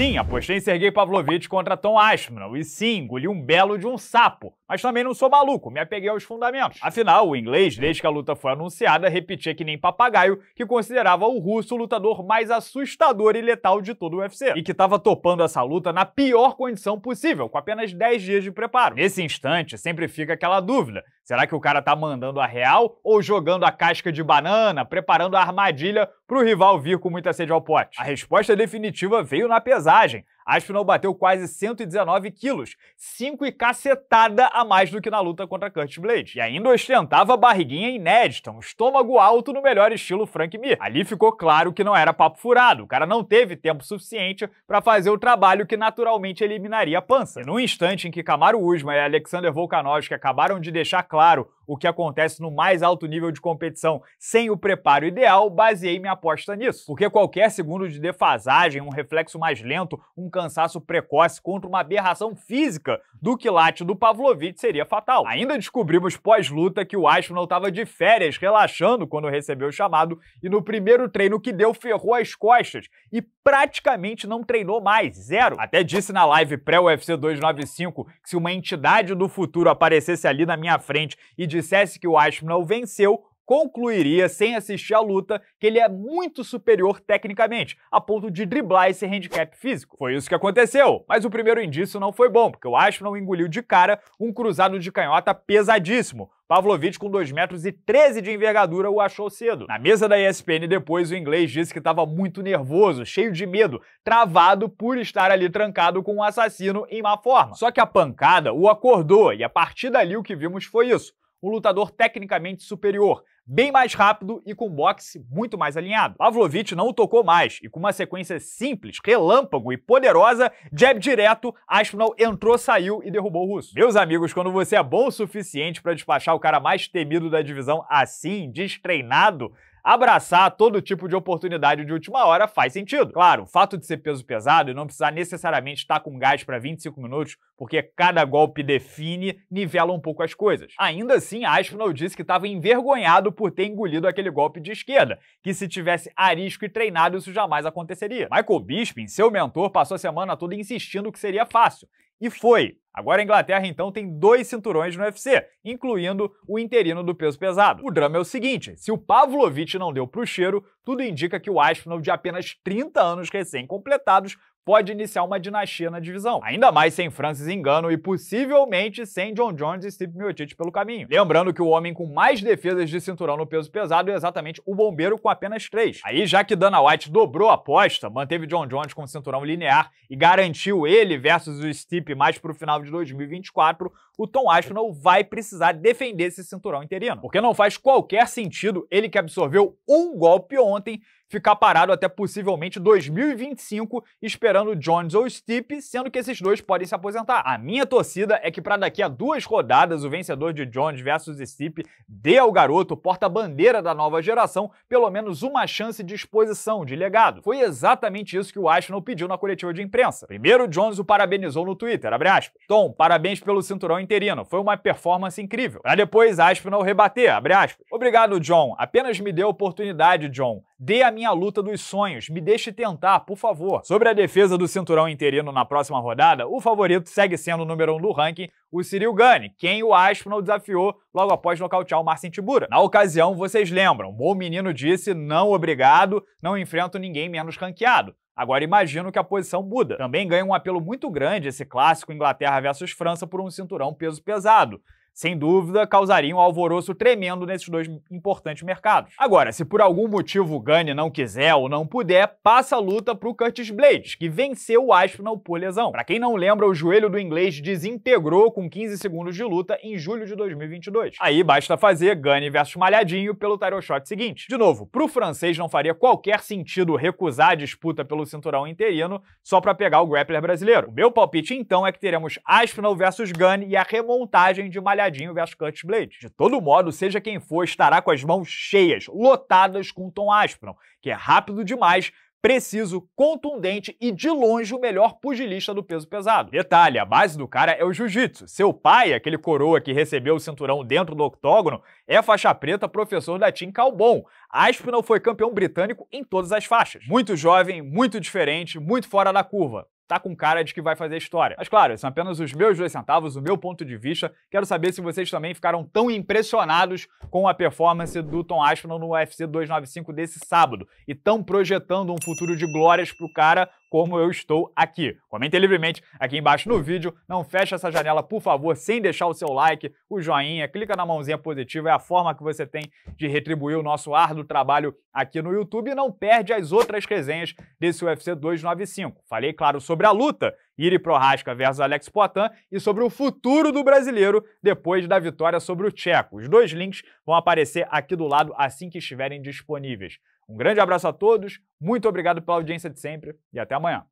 Sim, apostei em Sergei Pavlovich contra Tom Ashman, e sim, engoli um belo de um sapo. Mas também não sou maluco, me apeguei aos fundamentos. Afinal, o inglês, desde que a luta foi anunciada, repetia que nem papagaio que considerava o russo o lutador mais assustador e letal de todo o UFC. E que estava topando essa luta na pior condição possível, com apenas 10 dias de preparo. Nesse instante, sempre fica aquela dúvida: será que o cara tá mandando a real ou jogando a casca de banana, preparando a armadilha para o rival vir com muita sede ao pote. A resposta definitiva veio na pesagem. Aspinall bateu quase 119 quilos, 5 e cacetada a mais do que na luta contra Curtis Blade. E ainda ostentava barriguinha inédita, um estômago alto no melhor estilo Frank Mir. Ali ficou claro que não era papo furado, o cara não teve tempo suficiente para fazer o trabalho que naturalmente eliminaria a pança. E no instante em que Kamaru Usma e Alexander Volkanovski acabaram de deixar claro o que acontece no mais alto nível de competição. Sem o preparo ideal, baseei minha aposta nisso. Porque qualquer segundo de defasagem, um reflexo mais lento, um cansaço precoce contra uma aberração física do quilate do Pavlovich seria fatal. Ainda descobrimos pós-luta que o Ashman estava de férias, relaxando quando recebeu o chamado, e no primeiro treino que deu, ferrou as costas e praticamente não treinou mais, zero. Até disse na live pré-UFC 295 que se uma entidade do futuro aparecesse ali na minha frente e dissesse que o Ashman venceu, concluiria sem assistir a luta que ele é muito superior tecnicamente, a ponto de driblar esse handicap físico. Foi isso que aconteceu, mas o primeiro indício não foi bom, porque o Ashman engoliu de cara um cruzado de canhota pesadíssimo, Pavlovich, com 2 metros e 13 de envergadura, o achou cedo. Na mesa da ESPN depois, o inglês disse que estava muito nervoso, cheio de medo, travado por estar ali trancado com um assassino em má forma. Só que a pancada o acordou e a partir dali o que vimos foi isso um lutador tecnicamente superior, bem mais rápido e com boxe muito mais alinhado. Pavlovich não o tocou mais e com uma sequência simples, relâmpago e poderosa, jab direto, Aspinall entrou, saiu e derrubou o russo. Meus amigos, quando você é bom o suficiente para despachar o cara mais temido da divisão assim, destreinado, abraçar todo tipo de oportunidade de última hora faz sentido. Claro, o fato de ser peso pesado e não precisar necessariamente estar com gás para 25 minutos, porque cada golpe define, nivela um pouco as coisas. Ainda assim, Aspinall disse que estava envergonhado por ter engolido aquele golpe de esquerda, que se tivesse arisco e treinado isso jamais aconteceria. Michael Bisping, seu mentor, passou a semana toda insistindo que seria fácil. E foi. Agora a Inglaterra então tem dois cinturões no UFC, incluindo o interino do peso pesado. O drama é o seguinte: se o Pavlovich não deu pro cheiro, tudo indica que o Aspinall, de apenas 30 anos recém-completados, pode iniciar uma dinastia na divisão. Ainda mais sem Francis Engano e possivelmente sem John Jones e Steve Miocic pelo caminho. Lembrando que o homem com mais defesas de cinturão no peso pesado é exatamente o bombeiro com apenas três. Aí, já que Dana White dobrou a aposta, manteve John Jones com cinturão linear e garantiu ele versus o Steve mais pro final de 2024, o Tom Aspinall vai precisar defender esse cinturão interino. Porque não faz qualquer sentido ele que absorveu um golpe ontem ontem, ficar parado até possivelmente 2025, esperando Jones ou Stipe, sendo que esses dois podem se aposentar. A minha torcida é que para daqui a duas rodadas, o vencedor de Jones versus Stipe dê ao garoto, porta-bandeira da nova geração, pelo menos uma chance de exposição, de legado. Foi exatamente isso que o Arsenal pediu na coletiva de imprensa. Primeiro, Jones o parabenizou no Twitter, abre aspas. Tom, parabéns pelo cinturão interino, foi uma performance incrível. Pra depois, Aspinall rebater, abre aspas. Obrigado, John, apenas me deu oportunidade, John. Dê a minha luta dos sonhos, me deixe tentar, por favor. Sobre a defesa do cinturão interino na próxima rodada, o favorito segue sendo o número 1 um do ranking, o Cyril Gane, quem o Aspinall desafiou logo após nocautear o Marcin Tibura. Na ocasião, vocês lembram, o bom menino disse não obrigado, não enfrento ninguém menos ranqueado. Agora imagino que a posição muda. Também ganha um apelo muito grande esse clássico Inglaterra versus França por um cinturão peso pesado sem dúvida, causariam um alvoroço tremendo nesses dois importantes mercados. Agora, se por algum motivo o Gane não quiser ou não puder, passa a luta para o Curtis Blades, que venceu o Aspinall por lesão. Para quem não lembra, o joelho do inglês desintegrou com 15 segundos de luta em julho de 2022. Aí basta fazer Gane versus Malhadinho pelo tarot shot seguinte. De novo, para o francês não faria qualquer sentido recusar a disputa pelo cinturão interino só para pegar o grappler brasileiro. O meu palpite então é que teremos Aspinall versus Gane e a remontagem de Malhadinho trabalhadinho versus Curtis Blade. De todo modo, seja quem for, estará com as mãos cheias, lotadas com Tom Aspron, que é rápido demais preciso, contundente e de longe o melhor pugilista do peso pesado. Detalhe, a base do cara é o jiu-jitsu. Seu pai, aquele coroa que recebeu o cinturão dentro do octógono, é faixa preta, professor da Team Calbon. Aspinall foi campeão britânico em todas as faixas. Muito jovem, muito diferente, muito fora da curva tá com cara de que vai fazer história. Mas claro, são apenas os meus dois centavos, o meu ponto de vista. Quero saber se vocês também ficaram tão impressionados com a performance do Tom Aspinall no UFC 295 desse sábado e tão projetando um futuro de glórias pro cara como eu estou aqui. Comente livremente aqui embaixo no vídeo. Não feche essa janela, por favor, sem deixar o seu like, o joinha, clica na mãozinha positiva, é a forma que você tem de retribuir o nosso árduo trabalho aqui no YouTube e não perde as outras resenhas desse UFC 295. Falei, claro, sobre a luta Iri Prohaska versus Alex Poitin e sobre o futuro do brasileiro depois da vitória sobre o Tcheco. Os dois links vão aparecer aqui do lado assim que estiverem disponíveis. Um grande abraço a todos, muito obrigado pela audiência de sempre e até amanhã.